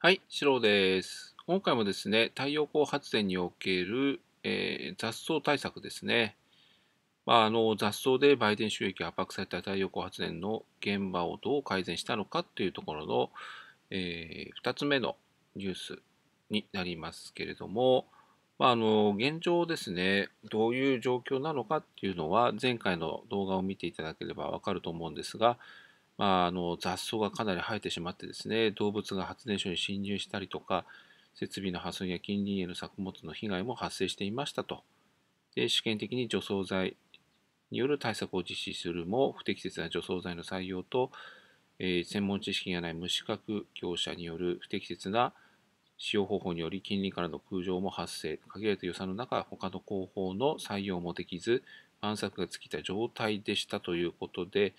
はい、シロです。今回もですね、太陽光発電における、えー、雑草対策ですね。まあ、あの雑草で売電収益を圧迫された太陽光発電の現場をどう改善したのかというところの、えー、2つ目のニュースになりますけれども、まあ、あの現状ですね、どういう状況なのかっていうのは前回の動画を見ていただければわかると思うんですが、まあ、あの雑草がかなり生えてしまってですね動物が発電所に侵入したりとか設備の破損や近隣への作物の被害も発生していましたとで試験的に除草剤による対策を実施するも不適切な除草剤の採用と、えー、専門知識がない無資格業者による不適切な使用方法により近隣からの空場も発生限られた予算の中他の工法の採用もできず満作が尽きた状態でしたということで、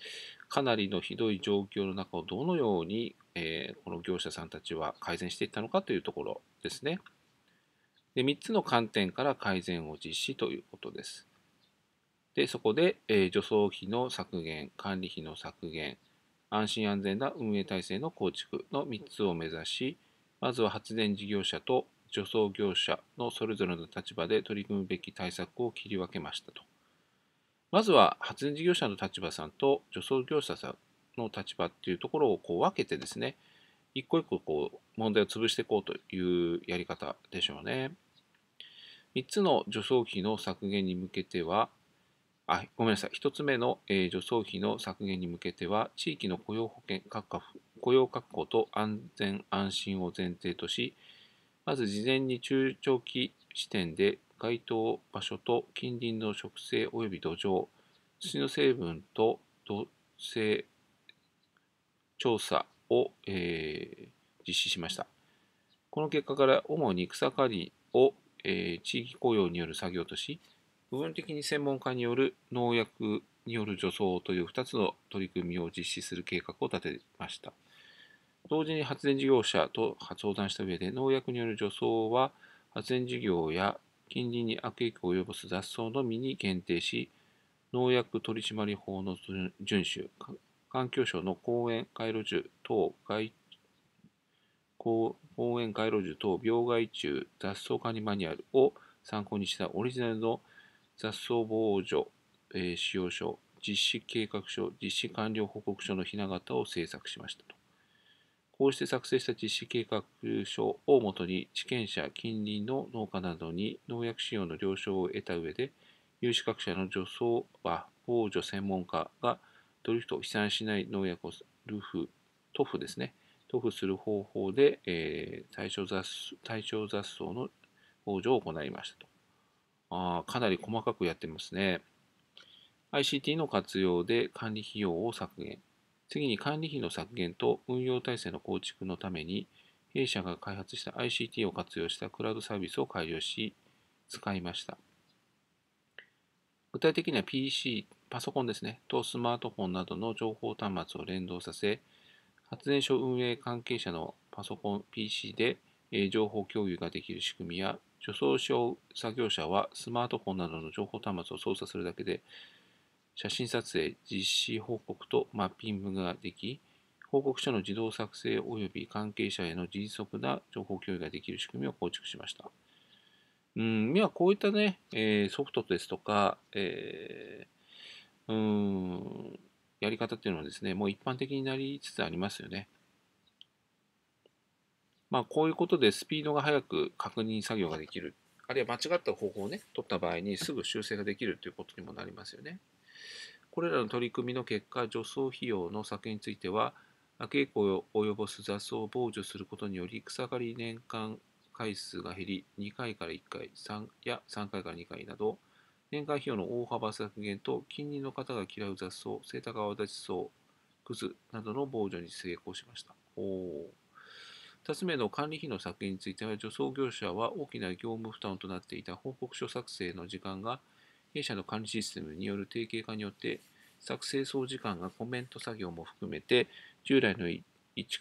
かなりのひどい状況の中をどのように、えー、この業者さんたちは改善していったのかというところですね。で3つの観点から改善を実施ということです。でそこで、えー、助走費の削減、管理費の削減、安心安全な運営体制の構築の3つを目指し、まずは発電事業者と除草業者のそれぞれの立場で取り組むべき対策を切り分けましたと。まずは発電事業者の立場さんと除草業者さんの立場っていうところをこう分けてですね、一個一個こう問題を潰していこうというやり方でしょうね。3つの除草費の削減に向けては、あ、ごめんなさい。1つ目の、え除草費の削減に向けては、地域の雇用保険確保、雇用確保と安全安心を前提とし、まず事前に中長期視点で該当場所と近隣の植生及び土壌、土の成分と土性調査を、えー、実施しました。この結果から主に草刈りを、えー、地域雇用による作業とし、部分的に専門家による農薬による除草という2つの取り組みを実施する計画を立てました。同時に発電事業者と相談した上で農薬による除草は発電事業や近隣に悪影響を及ぼす雑草のみに限定し、農薬取締法の遵守、環境省の公園街路樹等外公園路樹等病害虫雑草管理マニュアルを参考にしたオリジナルの雑草防除、えー、使用書、実施計画書、実施完了報告書のひな形を制作しましたと。こうして作成した実施計画書をもとに、地権者、近隣の農家などに農薬使用の了承を得た上で、有資格者の除草は防除専門家がドリフトを飛散しない農薬をルフ、塗布ですね、塗布する方法で、えー、対象雑対象雑草の防除を行いましたと。あかなり細かくやってますね。ICT の活用で管理費用を削減。次に管理費の削減と運用体制の構築のために、弊社が開発した ICT を活用したクラウドサービスを改良し、使いました。具体的には PC、パソコンですね、とスマートフォンなどの情報端末を連動させ、発電所運営関係者のパソコン、PC で情報共有ができる仕組みや、除草作業者はスマートフォンなどの情報端末を操作するだけで、写真撮影、実施報告とマッピングができ、報告書の自動作成及び関係者への迅速な情報共有ができる仕組みを構築しました。うん、今こういったね、えー、ソフトですとか、えー、うん、やり方っていうのはですね、もう一般的になりつつありますよね。まあ、こういうことでスピードが速く確認作業ができる。あるいは間違った方法をね、取った場合にすぐ修正ができるということにもなりますよね。これらの取り組みの結果、除草費用の削減については、稽古を及ぼす雑草を防除することにより、草刈り年間回数が減り、2回から1回、3や3回から2回など、年間費用の大幅削減と、近隣の方が嫌う雑草、セイタカアワダチソクズなどの防除に成功しました。お2つ目の管理費の削減については、除草業者は大きな業務負担となっていた報告書作成の時間が弊社の管理システムによる定型化によって作成総時間がコメント作業も含めて従来の1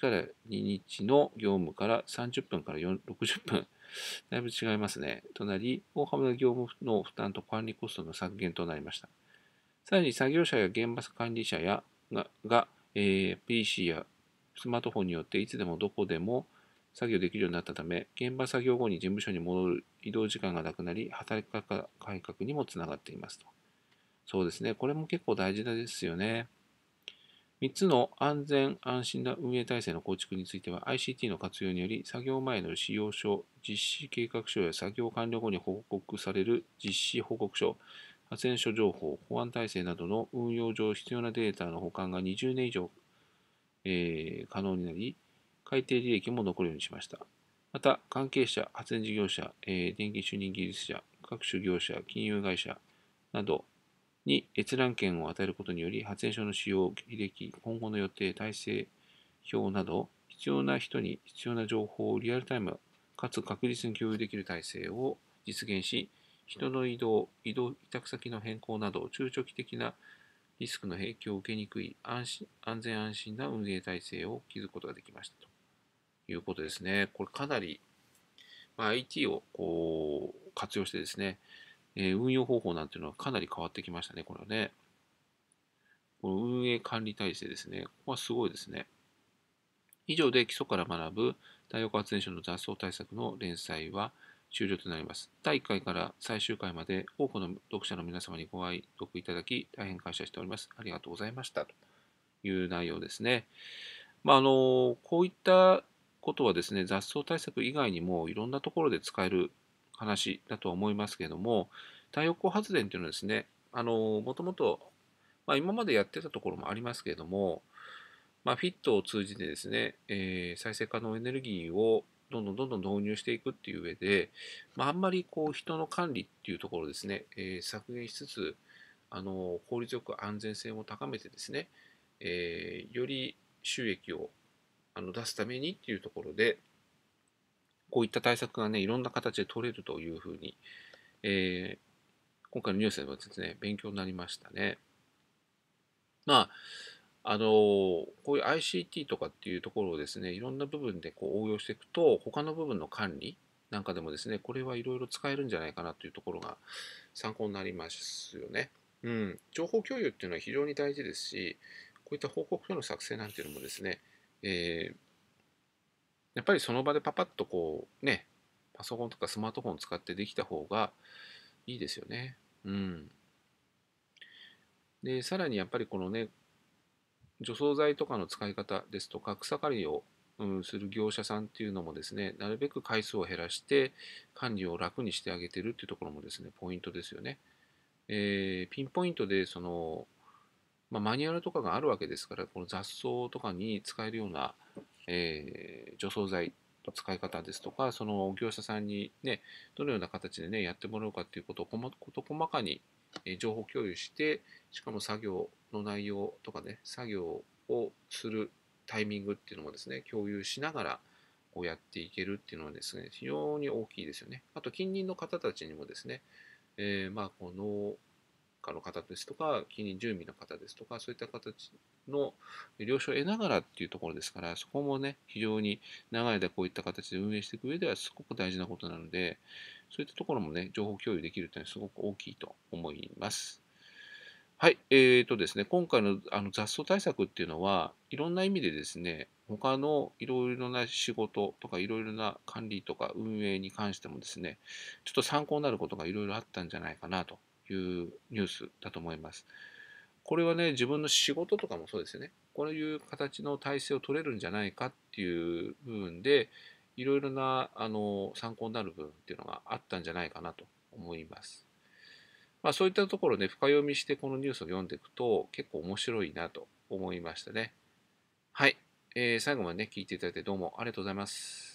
から2日の業務から30分から60分 だいぶ違いますねとなり大幅な業務の負担と管理コストの削減となりましたさらに作業者や現場管理者やがが、えー、PC やスマートフォンによっていつでもどこでも作業できるようになったため、現場作業後に事務所に戻る移動時間がなくなり、働き方改革にもつながっていますと。そうですね。これも結構大事ですよね。3つの安全安心な運営体制の構築については ICT の活用により作業前の使用書、実施計画書や作業完了後に報告される実施報告書、発電所情報、保安体制などの運用上必要なデータの保管が20年以上、えー、可能になり、改定履歴も残るようにしました。また、関係者、発電事業者、えー、電気主任技術者、各種業者、金融会社などに閲覧権を与えることにより、発電所の使用、履歴、今後の予定、体制表など、必要な人に必要な情報をリアルタイム、かつ確実に共有できる体制を実現し、人の移動、移動委託先の変更など、中長期的なリスクの影響を受けにくい安心安全安心な運営体制を築くことができましたと。いうことですね。これかなり、まあ、IT をこう活用してですね、え運用方法なんていうのはかなり変わってきましたね、これはね。この運営管理体制ですね。ここはすごいですね。以上で基礎から学ぶ太陽光発電所の雑草対策の連載は終了となります。第1回から最終回まで多くの読者の皆様にご愛読いただき大変感謝しております。ありがとうございました。という内容ですね。まあ、あの、こういったことはですね、雑草対策以外にもいろんなところで使える話だとは思いますけれども、太陽光発電というのはですね、あの、もともと、まあ、今までやってたところもありますけれども、まあ、フィットを通じてですね、えー、再生可能エネルギーをどんどんどんどん導入していくっていう上で、まあ、あんまりこう人の管理っていうところですね、えー、削減しつつ、あの効率よく安全性も高めてですね、えー、より収益をあの出すためにっていうところで、こういった対策がね、いろんな形で取れるというふうに、えー、今回のニュースではですね、勉強になりましたね。まあ、あのー、こういう ICT とかっていうところをですね、いろんな部分でこう応用していくと、他の部分の管理なんかでもですね、これはいろいろ使えるんじゃないかなというところが参考になりますよね。うん、情報共有っていうのは非常に大事ですし、こういった報告書の作成なんていうのもですね、えー、やっぱりその場でパパッとこうね、パソコンとかスマートフォン使ってできた方がいいですよね。うん。で、さらにやっぱりこのね、除草剤とかの使い方ですとか、草刈りを、うん、する業者さんっていうのもですね、なるべく回数を減らして、管理を楽にしてあげてるっていうところもですね、ポイントですよね。えー、ピンポイントで、その、まあ、マニュアルとかがあるわけですから、この雑草とかに使えるような、えー、除草剤の使い方ですとか、その業者さんにね、どのような形でね、やってもらうかっていうことを細かに情報共有して、しかも作業の内容とかね、作業をするタイミングっていうのもですね、共有しながら、こうやっていけるっていうのはですね、非常に大きいですよね。あと、近隣の方たちにもですね、えー、まあ、この家の方ですとか、近隣住民の方ですとか、そういった形の了承を得ながらっていうところですから、そこもね、非常に長い間こういった形で運営していく上ではすごく大事なことなので、そういったところもね、情報共有できるというのはすごく大きいと思います。はい、えーとですね、今回のあの雑草対策っていうのは、いろんな意味でですね、他のいろいろな仕事とかいろいろな管理とか運営に関してもですね、ちょっと参考になることがいろいろあったんじゃないかなというニュースだと思います。これはね、自分の仕事とかもそうですよね。こういう形の体制を取れるんじゃないかっていう部分で、いろいろなあの参考になる部分っていうのがあったんじゃないかなと思います。まあ、そういったところね、深読みしてこのニュースを読んでいくと結構面白いなと思いましたね。はい。えー、最後までね、聞いていただいてどうもありがとうございます。